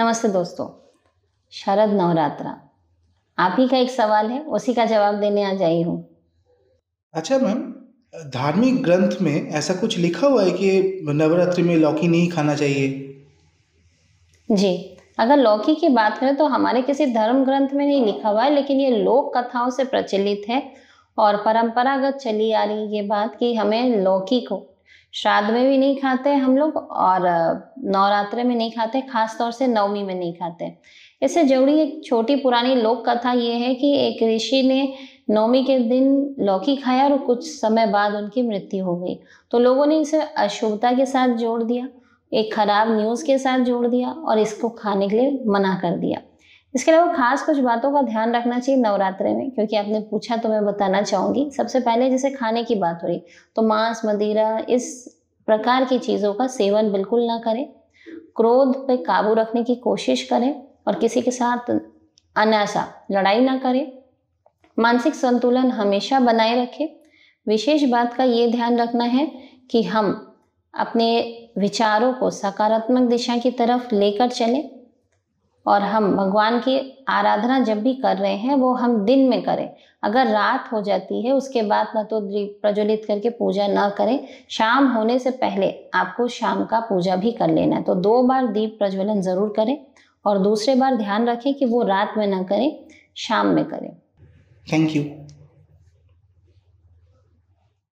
नमस्ते दोस्तों शरद नवरात्रा आप ही का एक सवाल है उसी का जवाब देने आ जाई हूँ अच्छा मैम धार्मिक ग्रंथ में ऐसा कुछ लिखा हुआ है कि नवरात्रि में लौकी नहीं खाना चाहिए जी अगर लौकी की बात करें तो हमारे किसी धर्म ग्रंथ में नहीं लिखा हुआ है लेकिन ये लोक कथाओं से प्रचलित है और परंपरागत चली आ रही ये बात कि हमें लौकी को श्राद्ध में भी नहीं खाते हम लोग और नवरात्र में नहीं खाते खास तौर से नवमी में नहीं खाते इससे जुड़ी एक छोटी पुरानी लोक कथा ये है कि एक ऋषि ने नवमी के दिन लौकी खाया और कुछ समय बाद उनकी मृत्यु हो गई तो लोगों ने इसे अशुभता के साथ जोड़ दिया एक खराब न्यूज़ के साथ जोड़ दिया और इसको खाने के लिए मना कर दिया इसके अलावा खास कुछ बातों का ध्यान रखना चाहिए नवरात्रे में क्योंकि आपने पूछा तो मैं बताना चाहूँगी सबसे पहले जैसे खाने की बात हो रही तो मांस मदिरा इस प्रकार की चीज़ों का सेवन बिल्कुल ना करें क्रोध पे काबू रखने की कोशिश करें और किसी के साथ अनासा लड़ाई ना करें मानसिक संतुलन हमेशा बनाए रखें विशेष बात का ये ध्यान रखना है कि हम अपने विचारों को सकारात्मक दिशा की तरफ लेकर चलें और हम भगवान की आराधना जब भी कर रहे हैं वो हम दिन में करें अगर रात हो जाती है उसके बाद ना तो दीप प्रज्वलित करके पूजा ना करें शाम होने से पहले आपको शाम का पूजा भी कर लेना है तो दो बार दीप प्रज्वलन ज़रूर करें और दूसरे बार ध्यान रखें कि वो रात में ना करें शाम में करें थैंक यू